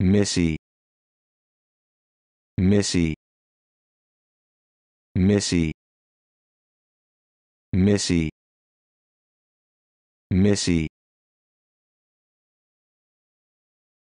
Missy Missy Missy Missy Missy